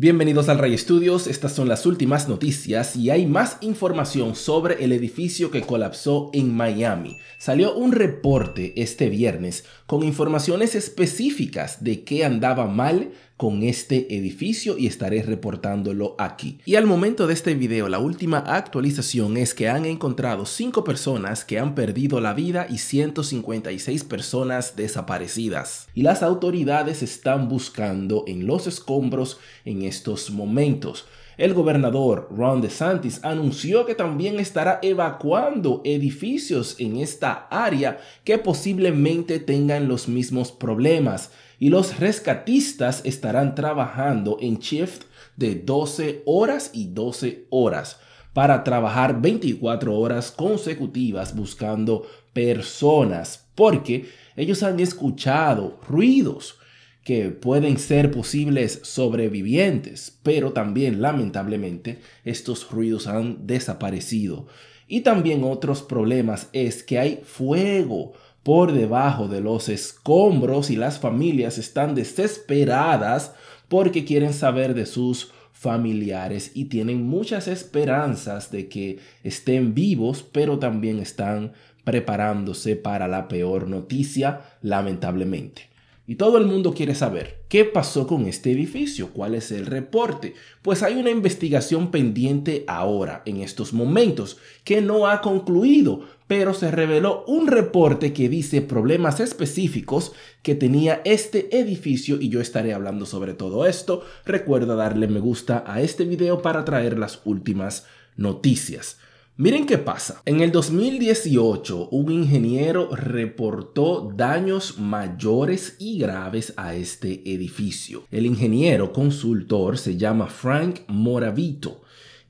Bienvenidos al Ray Studios, estas son las últimas noticias y hay más información sobre el edificio que colapsó en Miami. Salió un reporte este viernes con informaciones específicas de qué andaba mal, con este edificio y estaré reportándolo aquí. Y al momento de este video, la última actualización es que han encontrado 5 personas que han perdido la vida y 156 personas desaparecidas. Y las autoridades están buscando en los escombros en estos momentos. El gobernador Ron DeSantis anunció que también estará evacuando edificios en esta área que posiblemente tengan los mismos problemas y los rescatistas estarán trabajando en shift de 12 horas y 12 horas para trabajar 24 horas consecutivas buscando personas porque ellos han escuchado ruidos que pueden ser posibles sobrevivientes, pero también lamentablemente estos ruidos han desaparecido. Y también otros problemas es que hay fuego por debajo de los escombros y las familias están desesperadas porque quieren saber de sus familiares y tienen muchas esperanzas de que estén vivos, pero también están preparándose para la peor noticia, lamentablemente. Y todo el mundo quiere saber qué pasó con este edificio, cuál es el reporte. Pues hay una investigación pendiente ahora, en estos momentos, que no ha concluido, pero se reveló un reporte que dice problemas específicos que tenía este edificio y yo estaré hablando sobre todo esto. Recuerda darle me gusta a este video para traer las últimas noticias. Miren qué pasa. En el 2018, un ingeniero reportó daños mayores y graves a este edificio. El ingeniero consultor se llama Frank Moravito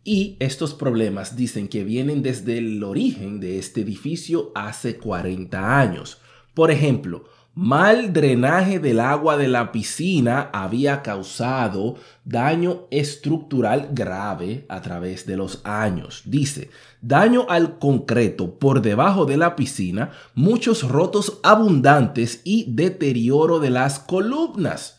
y estos problemas dicen que vienen desde el origen de este edificio hace 40 años. Por ejemplo, mal drenaje del agua de la piscina había causado daño estructural grave a través de los años. Dice, daño al concreto por debajo de la piscina, muchos rotos abundantes y deterioro de las columnas.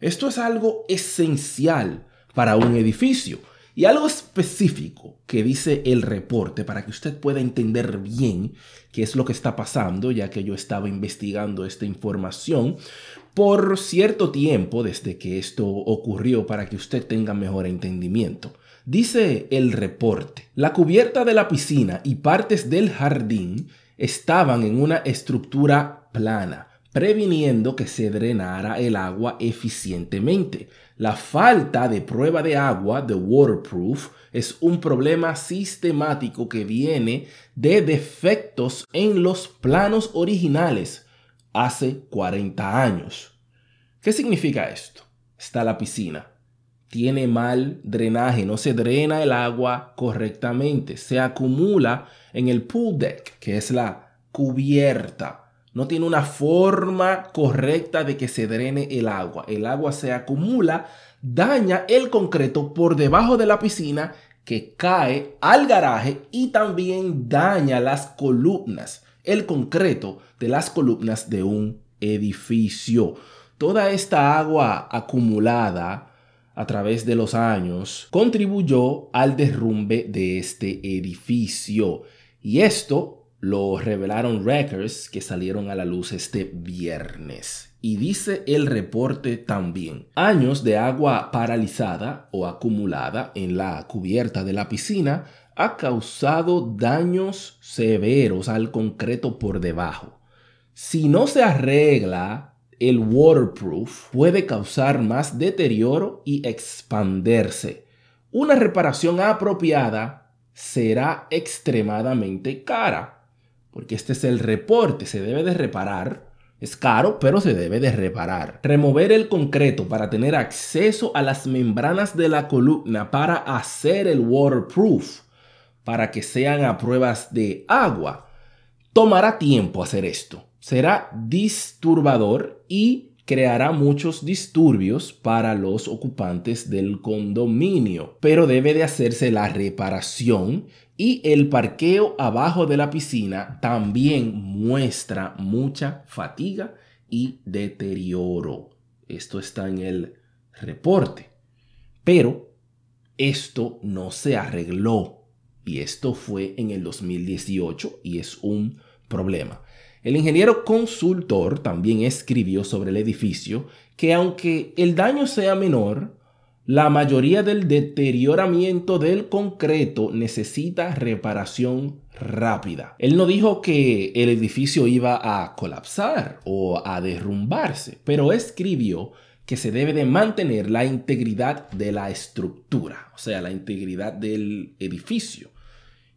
Esto es algo esencial para un edificio y algo específico que dice el reporte para que usted pueda entender bien qué es lo que está pasando, ya que yo estaba investigando esta información por cierto tiempo desde que esto ocurrió para que usted tenga mejor entendimiento. Dice el reporte, la cubierta de la piscina y partes del jardín estaban en una estructura plana previniendo que se drenara el agua eficientemente. La falta de prueba de agua, de waterproof, es un problema sistemático que viene de defectos en los planos originales hace 40 años. ¿Qué significa esto? Está la piscina. Tiene mal drenaje, no se drena el agua correctamente, se acumula en el pool deck, que es la cubierta no tiene una forma correcta de que se drene el agua. El agua se acumula, daña el concreto por debajo de la piscina que cae al garaje y también daña las columnas, el concreto de las columnas de un edificio. Toda esta agua acumulada a través de los años contribuyó al derrumbe de este edificio. Y esto lo revelaron records que salieron a la luz este viernes. Y dice el reporte también, años de agua paralizada o acumulada en la cubierta de la piscina ha causado daños severos al concreto por debajo. Si no se arregla el waterproof, puede causar más deterioro y expanderse. Una reparación apropiada será extremadamente cara porque este es el reporte, se debe de reparar. Es caro, pero se debe de reparar. Remover el concreto para tener acceso a las membranas de la columna para hacer el waterproof, para que sean a pruebas de agua. Tomará tiempo hacer esto. Será disturbador y creará muchos disturbios para los ocupantes del condominio, pero debe de hacerse la reparación y el parqueo abajo de la piscina también muestra mucha fatiga y deterioro. Esto está en el reporte. Pero esto no se arregló y esto fue en el 2018 y es un problema. El ingeniero consultor también escribió sobre el edificio que aunque el daño sea menor, la mayoría del deterioramiento del concreto necesita reparación rápida. Él no dijo que el edificio iba a colapsar o a derrumbarse, pero escribió que se debe de mantener la integridad de la estructura, o sea, la integridad del edificio,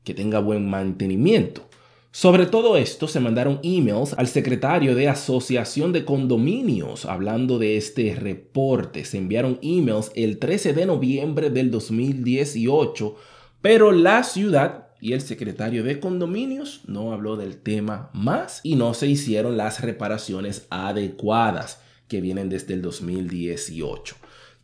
que tenga buen mantenimiento. Sobre todo esto se mandaron emails al secretario de Asociación de Condominios hablando de este reporte. Se enviaron emails el 13 de noviembre del 2018, pero la ciudad y el secretario de Condominios no habló del tema más y no se hicieron las reparaciones adecuadas que vienen desde el 2018.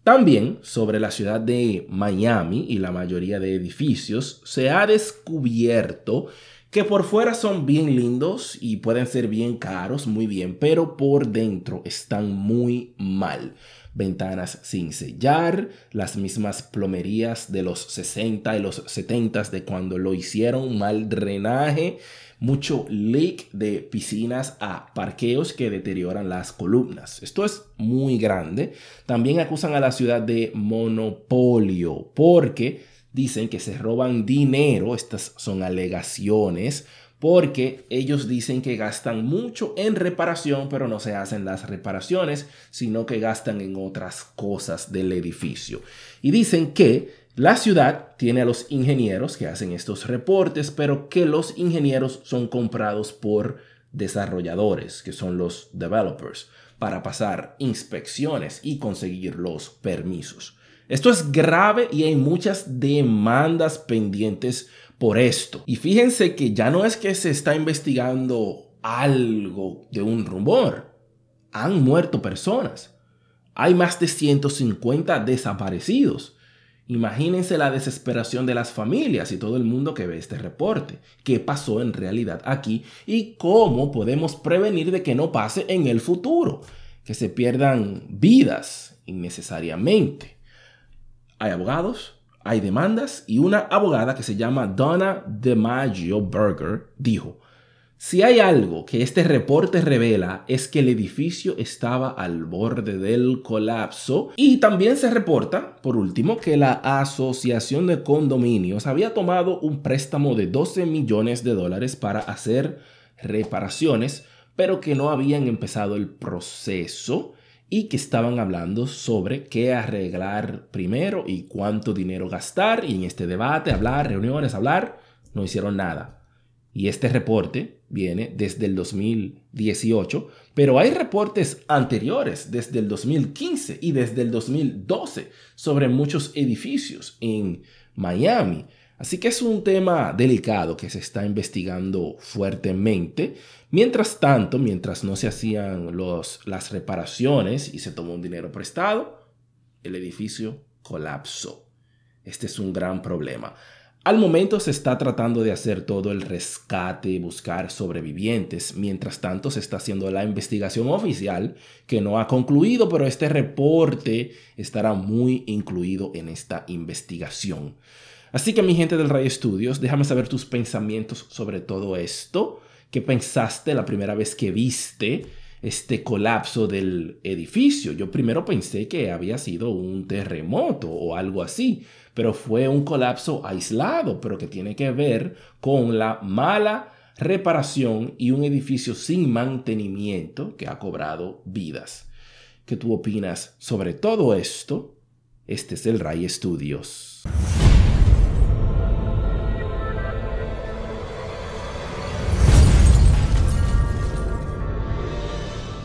También sobre la ciudad de Miami y la mayoría de edificios se ha descubierto que por fuera son bien lindos y pueden ser bien caros, muy bien, pero por dentro están muy mal. Ventanas sin sellar, las mismas plomerías de los 60 y los 70 de cuando lo hicieron, mal drenaje, mucho leak de piscinas a parqueos que deterioran las columnas. Esto es muy grande. También acusan a la ciudad de monopolio porque dicen que se roban dinero, estas son alegaciones, porque ellos dicen que gastan mucho en reparación, pero no se hacen las reparaciones, sino que gastan en otras cosas del edificio. Y dicen que la ciudad tiene a los ingenieros que hacen estos reportes, pero que los ingenieros son comprados por desarrolladores, que son los developers, para pasar inspecciones y conseguir los permisos. Esto es grave y hay muchas demandas pendientes por esto. Y fíjense que ya no es que se está investigando algo de un rumor. Han muerto personas. Hay más de 150 desaparecidos. Imagínense la desesperación de las familias y todo el mundo que ve este reporte. ¿Qué pasó en realidad aquí y cómo podemos prevenir de que no pase en el futuro? Que se pierdan vidas innecesariamente hay abogados, hay demandas y una abogada que se llama Donna DeMaggio Berger dijo, si hay algo que este reporte revela es que el edificio estaba al borde del colapso y también se reporta, por último, que la Asociación de Condominios había tomado un préstamo de 12 millones de dólares para hacer reparaciones, pero que no habían empezado el proceso y que estaban hablando sobre qué arreglar primero y cuánto dinero gastar. Y en este debate, hablar, reuniones, hablar, no hicieron nada. Y este reporte viene desde el 2018, pero hay reportes anteriores desde el 2015 y desde el 2012 sobre muchos edificios en Miami Así que es un tema delicado que se está investigando fuertemente. Mientras tanto, mientras no se hacían los, las reparaciones y se tomó un dinero prestado, el edificio colapsó. Este es un gran problema. Al momento se está tratando de hacer todo el rescate buscar sobrevivientes. Mientras tanto se está haciendo la investigación oficial que no ha concluido, pero este reporte estará muy incluido en esta investigación. Así que mi gente del Ray Studios, déjame saber tus pensamientos sobre todo esto. ¿Qué pensaste la primera vez que viste este colapso del edificio? Yo primero pensé que había sido un terremoto o algo así, pero fue un colapso aislado, pero que tiene que ver con la mala reparación y un edificio sin mantenimiento que ha cobrado vidas. ¿Qué tú opinas sobre todo esto? Este es el Ray Studios.